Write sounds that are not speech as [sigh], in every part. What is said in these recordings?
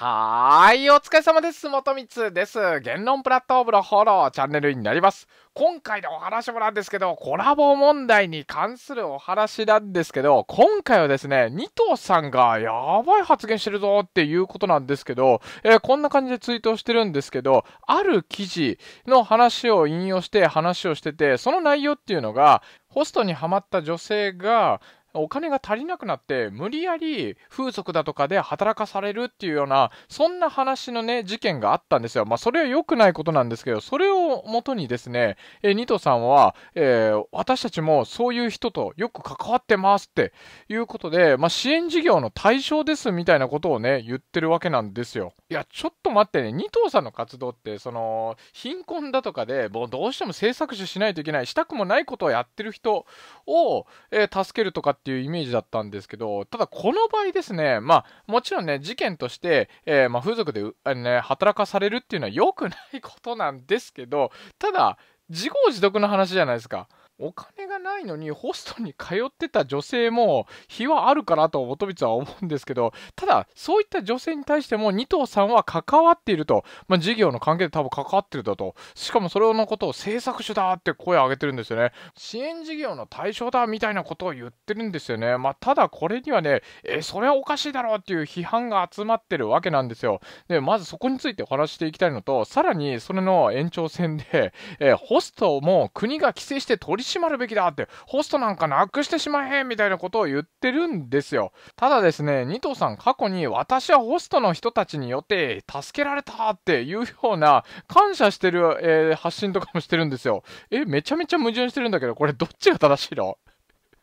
はーい、お疲れ様です。元光です。言論プラットフォームのフォローチャンネルになります。今回のお話もなんですけど、コラボ問題に関するお話なんですけど、今回はですね、2頭さんがやばい発言してるぞっていうことなんですけど、えー、こんな感じでツイートしてるんですけど、ある記事の話を引用して話をしてて、その内容っていうのが、ホストにハマった女性が、お金が足りなくなって無理やり風俗だとかで働かされるっていうようなそんな話のね事件があったんですよまあそれは良くないことなんですけどそれをもとにですね、えー、ニトさんは、えー、私たちもそういう人とよく関わってますっていうことで、まあ、支援事業の対象ですみたいなことをね、言ってるわけなんですよ。いや、ちょっと待ってね、ニトさんの活動って、その、貧困だとかで、もうどうしても制作者しないといけない、したくもないことをやってる人を、えー、助けるとかっていうイメージだったんですけど、ただこの場合ですね、まあ、もちろんね、事件として、えー、まあ、風俗で、ね、働かされるっていうのは良くないことなんですけど、ど、ただ、自業自得の話じゃないですか。お金がないのにホストに通ってた女性も非はあるかなと元光は思うんですけどただそういった女性に対しても二藤さんは関わっていると、まあ、事業の関係で多分関わってるだとしかもそれのことを制作手だって声を上げてるんですよね支援事業の対象だみたいなことを言ってるんですよねまあただこれにはねえそれはおかしいだろうっていう批判が集まってるわけなんですよでまずそこについてお話していきたいのとさらにそれの延長線で、えホストも国が規制して取りしまるべきだって、ホストなんかなくしてしまえみたいなことを言ってるんですよ。ただですね、ニ藤さん過去に私はホストの人たちによって助けられたっていうような感謝してる、えー、発信とかもしてるんですよ。え、めちゃめちゃ矛盾してるんだけど、これどっちが正しいの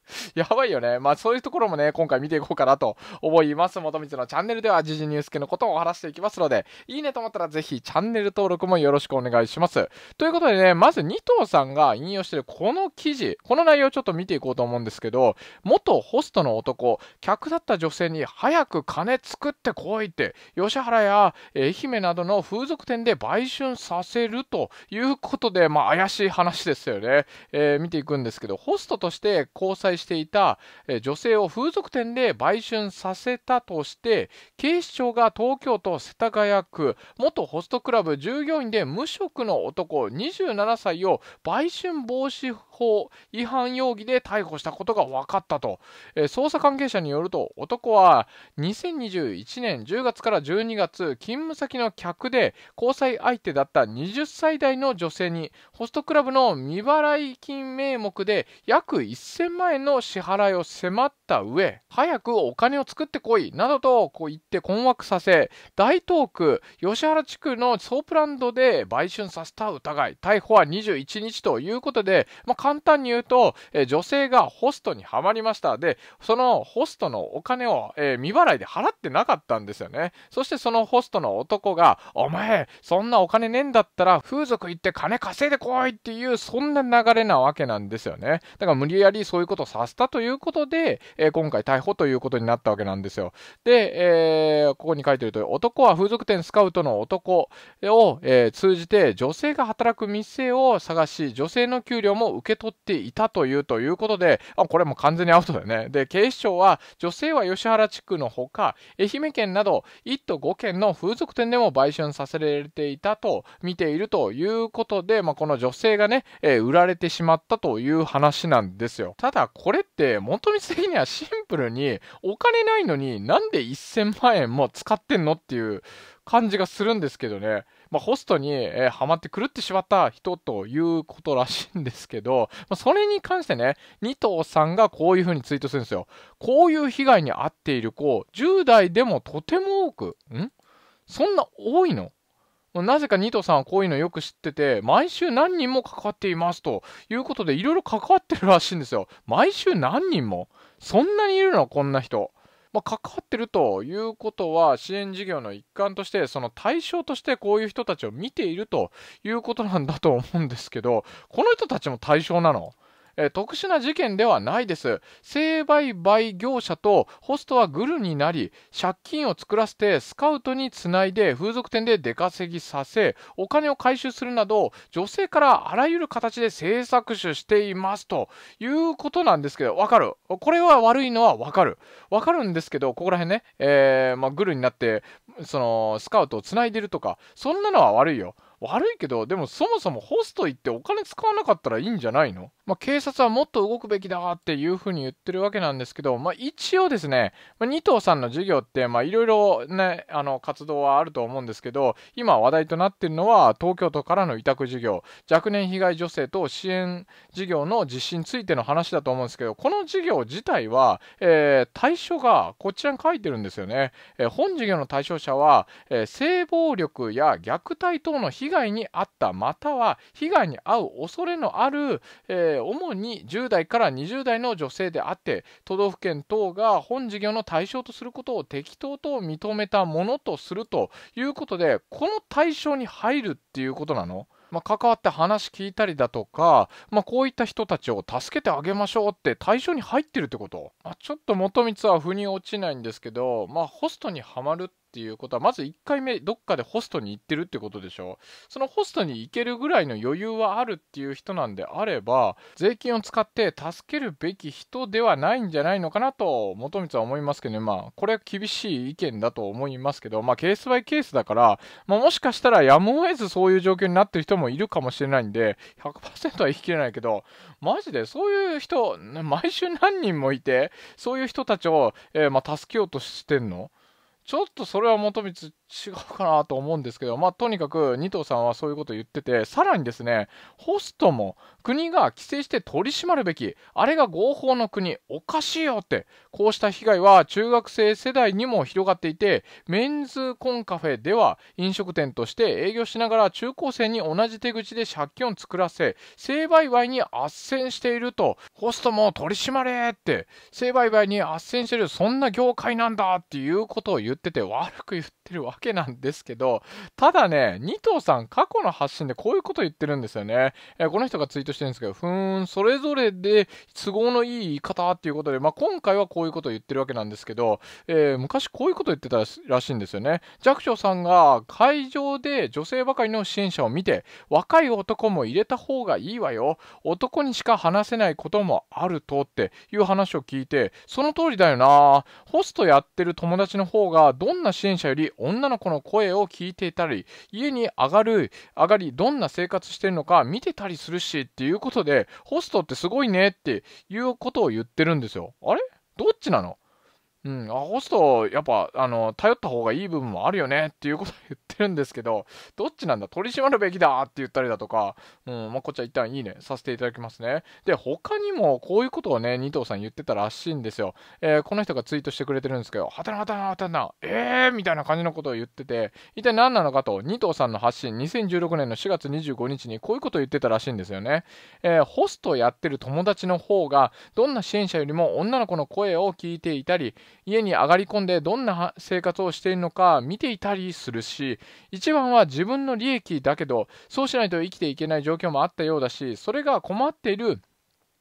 [laughs] やばいよね。まあそういうところもね、今回見ていこうかなと思います。元光のチャンネルでは時事ニュース系のことをお話していきますので、いいねと思ったらぜひチャンネル登録もよろしくお願いします。ということでね、まず2頭さんが引用してるこの記事、この内容をちょっと見ていこうと思うんですけど、元ホストの男、客だった女性に早く金作ってこいって、吉原や愛媛などの風俗店で売春させるということで、まあ怪しい話ですよね。えー、見ていくんですけど、ホストとして交際していた女性を風俗店で売春させたとして警視庁が東京都世田谷区元ホストクラブ従業員で無職の男27歳を売春防止法違反容疑で逮捕したことが分かったと、え捜査関係者によると男は2021年10月から12月勤務先の客で交際相手だった20歳代の女性にホストクラブの未払い金名目で約1000万円の支払いを迫った上早くお金を作ってこいなどとこう言って困惑させ大東区吉原地区のソープランドで売春させた疑い逮捕は21日ということで、まあ簡単に言うと、え女性がホストにはまりました。で、そのホストのお金を、え未払いで払ってなかったんですよね。そしてそのホストの男が、お前、そんなお金ねえんだったら風俗行って金稼いでこいっていう、そんな流れなわけなんですよね。だから無理やりそういうことをさせたということで、え今回逮捕ということになったわけなんですよ。で、えー、ここに書いてると、男は風俗店スカウトの男を、えー、通じて女性が働く店を探し、女性の給料も受け取っていたというということで、あこれも完全にアウトだよね。で、警視庁は、女性は吉原地区のほか、愛媛県など1都5県の風俗店でも売春させられていたと見ているということで、まあ、この女性がね、えー、売られてしまったという話なんですよ。ただ、これって、元光的にはシンプルに、お金ないのになんで1000万円も使ってんのっていう感じがするんですけどね。まあ、ホストに、えー、ハマって狂ってしまった人ということらしいんですけど、[laughs] まあ、それに関してね、二藤さんがこういうふうにツイートするんですよ。こういう被害に遭っている子、10代でもとても多く、んそんな多いのなぜか2トさんはこういうのよく知ってて、毎週何人も関わっていますということで、いろいろ関わってるらしいんですよ。毎週何人もそんなにいるのこんな人。まあ、関わってるということは支援事業の一環としてその対象としてこういう人たちを見ているということなんだと思うんですけどこの人たちも対象なのえ特殊な事件ではないです。性売買業者とホストはグルになり、借金を作らせてスカウトにつないで風俗店で出稼ぎさせ、お金を回収するなど、女性からあらゆる形で性搾取していますということなんですけど、わかる。これは悪いのはわかる。わかるんですけど、ここら辺ね、えー、まあ、グルになって、その、スカウトをつないでるとか、そんなのは悪いよ。悪いけど、でもそもそもホスト行ってお金使わなかったらいいんじゃないのまあ、警察はもっと動くべきだっていうふうに言ってるわけなんですけど、まあ、一応ですね、まあ、二藤さんの授業って、ま、いろいろね、あの、活動はあると思うんですけど、今話題となってるのは、東京都からの委託事業、若年被害女性等支援事業の実施についての話だと思うんですけど、この事業自体は、えー、対象がこちらに書いてるんですよね。えー、本事業の対象者は、えー、性暴力や虐待等の被害害に遭ったまたは被害に遭う恐れのある、えー、主に10代から20代の女性であって都道府県等が本事業の対象とすることを適当と認めたものとするということでこの対象に入るっていうことなのまあ、関わって話聞いたりだとか、まあ、こういった人たちを助けてあげましょうって対象に入ってるってこと、まあ、ちょっと元光は腑に落ちないんですけど、まあ、ホストにはまるってっていうことは、まず1回目、どっかでホストに行ってるってことでしょ。そのホストに行けるぐらいの余裕はあるっていう人なんであれば、税金を使って助けるべき人ではないんじゃないのかなと、元光は思いますけどね、まあ、これは厳しい意見だと思いますけど、まあ、ケースバイケースだから、まあ、もしかしたらやむを得ずそういう状況になってる人もいるかもしれないんで、100%は言い切れないけど、マジでそういう人、毎週何人もいて、そういう人たちを、えー、まあ、助けようとしてんのちょっとそれは元光違うかなと思うんですけど、まあ、とにかく二藤さんはそういうことを言ってて、さらにですね、ホストも国が規制して取り締まるべき、あれが合法の国、おかしいよって、こうした被害は中学生世代にも広がっていて、メンズコンカフェでは飲食店として営業しながら中高生に同じ手口で借金を作らせ、性売買に斡旋していると、ホストも取り締まれって、性売買に斡旋してる、そんな業界なんだっていうことを言ってて、悪く言ってるわけけなんですけど、ただね、2頭さん過去の発信でこういうこと言ってるんですよね。えー、この人がツイートしてるんですけど、ふーん、それぞれで都合のいい言い方っていうことで、まあ、今回はこういうことを言ってるわけなんですけど、えー、昔こういうこと言ってたらしいんですよね。寂聴さんが会場で女性ばかりの支援者を見て、若い男も入れた方がいいわよ。男にしか話せないこともあるとっていう話を聞いて、その通りだよな。ホストやってる友達の方が、どんな支援者より女女の子の声を聞いていたり、家に上がる、上がり、どんな生活してるのか見てたりするしっていうことで、ホストってすごいねっていうことを言ってるんですよ。あれどっちなのうん、あホスト、やっぱ、あの、頼った方がいい部分もあるよねっていうことを言ってるんですけど、どっちなんだ取り締まるべきだって言ったりだとか、うん、まあ、こっちは一旦いいね、させていただきますね。で、他にもこういうことをね、二藤さん言ってたらしいんですよ。えー、この人がツイートしてくれてるんですけど、はたなはたなはたな、えーみたいな感じのことを言ってて、一体何なのかと、二藤さんの発信、2016年の4月25日にこういうことを言ってたらしいんですよね。えー、ホストやってる友達の方が、どんな支援者よりも女の子の声を聞いていたり、家に上がり込んでどんな生活をしているのか見ていたりするし一番は自分の利益だけどそうしないと生きていけない状況もあったようだしそれが困っている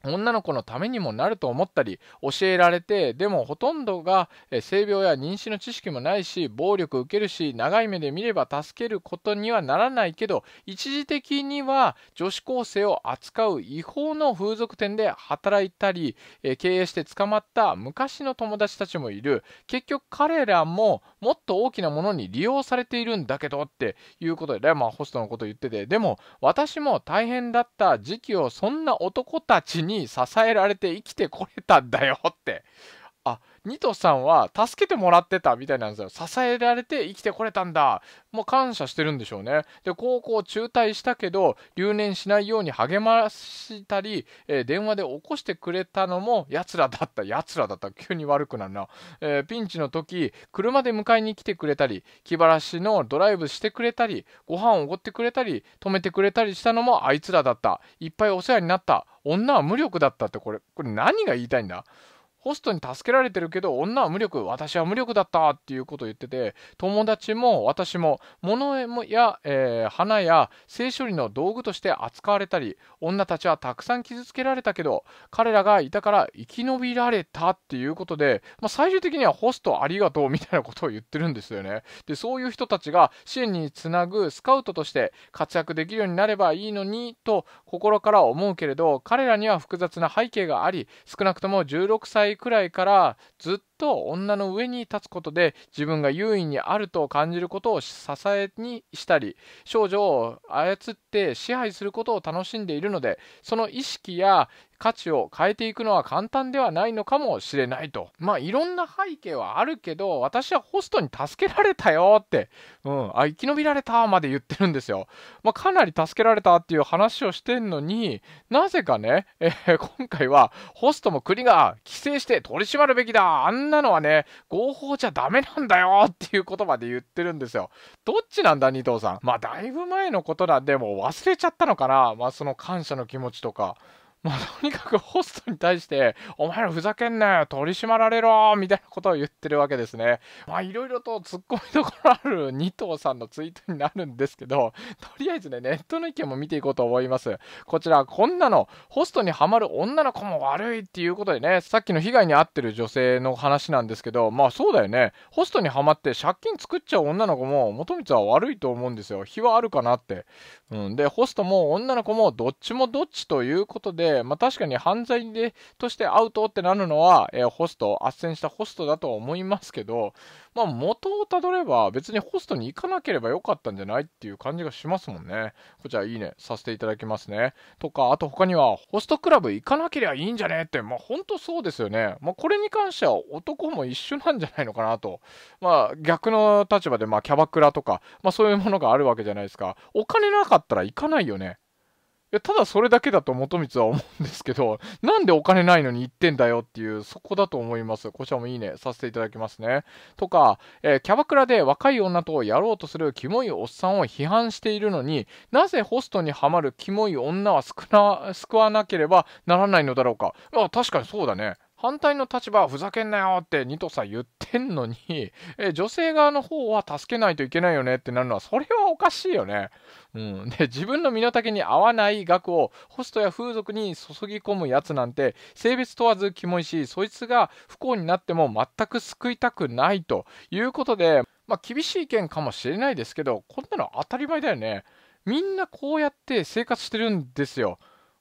女の子のためにもなると思ったり教えられてでもほとんどが性病や妊娠の知識もないし暴力受けるし長い目で見れば助けることにはならないけど一時的には女子高生を扱う違法の風俗店で働いたり経営して捕まった昔の友達たちもいる結局彼らももっと大きなものに利用されているんだけどっていうことで、まあ、ホストのこと言っててでも私も大変だった時期をそんな男たちにに支えられて生きてこれたんだよってニトさんは助けてもらってたみたいなんですよ支えられて生きてこれたんだもう感謝してるんでしょうねで高校中退したけど留年しないように励ましたり、えー、電話で起こしてくれたのもやつらだったやつらだった急に悪くなるな、えー、ピンチの時車で迎えに来てくれたり気晴らしのドライブしてくれたりご飯をおごってくれたり止めてくれたりしたのもあいつらだったいっぱいお世話になった女は無力だったってこれこれ何が言いたいんだホストに助けられてるけど女は無力私は無力だったっていうことを言ってて友達も私も物や、えー、花や性処理の道具として扱われたり女たちはたくさん傷つけられたけど彼らがいたから生き延びられたっていうことで、まあ、最終的にはホストありがとうみたいなことを言ってるんですよねでそういう人たちが支援につなぐスカウトとして活躍できるようになればいいのにと心から思うけれど彼らには複雑な背景があり少なくとも16歳くらいからずっと女の上に立つことで自分が優位にあると感じることを支えにしたり少女を操って支配することを楽しんでいるのでその意識や価値を変えていくのは簡単ではないのかもしれないとまあいろんな背景はあるけど私はホストに助けられたよって、うん、あ生き延びられたまで言ってるんですよ、まあ、かなり助けられたっていう話をしてんのになぜかね、えー、今回はホストも国が規制して取り締まるべきだあんんなのはね、合法じゃダメなんだよっていう言葉で言ってるんですよ。どっちなんだ、二藤さん。まあ、だいぶ前のことなんで、もう忘れちゃったのかな。まあ、その感謝の気持ちとか。まとにかくホストに対して、お前らふざけんなよ、取り締まられろみたいなことを言ってるわけですね。まあ、いろいろと突っ込みどころある2頭さんのツイートになるんですけど、とりあえずね、ネットの意見も見ていこうと思います。こちら、こんなの、ホストにはまる女の子も悪いっていうことでね、さっきの被害に遭ってる女性の話なんですけど、まあそうだよね、ホストにはまって借金作っちゃう女の子も、元光は悪いと思うんですよ。非はあるかなって。うん、で、ホストも女の子もどっちもどっちということで、で、まあ、確かに犯罪でとしてアウトってなるのは、えー、ホスト、斡旋したホストだとは思いますけど、まあ、元をたどれば別にホストに行かなければよかったんじゃないっていう感じがしますもんね。こちらいいねさせていただきますね。とか、あと他には、ホストクラブ行かなければいいんじゃねって、まあ、ほそうですよね。まあ、これに関しては男も一緒なんじゃないのかなと。まあ、逆の立場で、まあ、キャバクラとか、まあ、そういうものがあるわけじゃないですか。お金なかったら行かないよね。や、ただそれだけだと元光は思うんですけど、[laughs] なんでお金ないのに行ってんだよっていう、そこだと思います。こちらもいいね、させていただきますね。とか、えー、キャバクラで若い女とやろうとするキモいおっさんを批判しているのに、なぜホストにはまるキモい女は救わなければならないのだろうか。あ、確かにそうだね。反対の立場はふざけんなよってニトさん言ってんのに、[laughs] え女性側の方は助けないといけないよねってなるのは、それはおかしいよね。うん。で、自分の身の丈に合わない額をホストや風俗に注ぎ込むやつなんて、性別問わずキモいし、そいつが不幸になっても全く救いたくないということで、まあ、厳しい意見かもしれないですけど、こんなの当たり前だよね。みんなこうやって生活してるんですよ。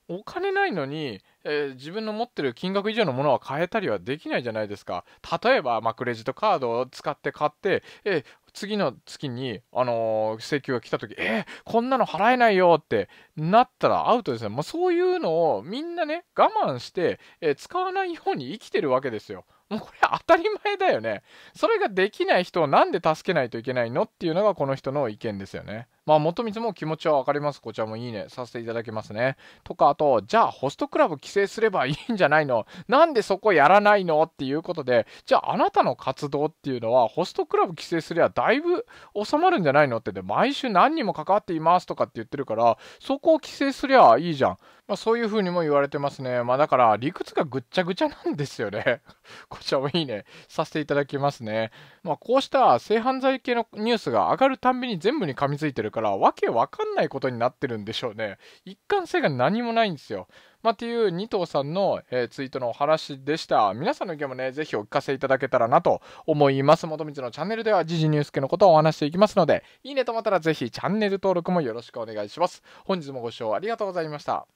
お金ないのに、えー、自分の持ってる金額以上のものは買えたりはできないじゃないですか。例えば、まあ、クレジットカードを使って買って、えー、次の月に、あのー、請求が来た時、えー、こんなの払えないよってなったらアウトですね。まそういうのをみんなね、我慢して、え使わない方に生きてるわけですよ。もうこれ当たり前だよね。それができない人をなんで助けないといけないのっていうのがこの人の意見ですよね。まあ、元光も気持ちはわかります。こちらもいいね。させていただきますね。とか、あと、じゃあ、ホストクラブ規制すればいいんじゃないのなんでそこやらないのっていうことで、じゃあ、あなたの活動っていうのは、ホストクラブ規制すればだいぶ収まるんじゃないのって、ね、毎週何人も関わっていますとかって言ってるから、そこを規制すりゃいいじゃん。まあ、そういうふうにも言われてますね。まあ、だから理屈がぐっちゃぐちゃなんですよね。[laughs] こちらもいいね。させていただきますね。まあ、こうした性犯罪系のニュースが上がるたんびに全部に噛みついてるから、わけわかんないことになってるんでしょうね。一貫性が何もないんですよ。まあ、っていう二藤さんの、えー、ツイートのお話でした。皆さんの意見もね、ぜひお聞かせいただけたらなと思います。元光のチャンネルでは、時事ニュース系のことをお話していきますので、いいねと思ったらぜひチャンネル登録もよろしくお願いします。本日もご視聴ありがとうございました。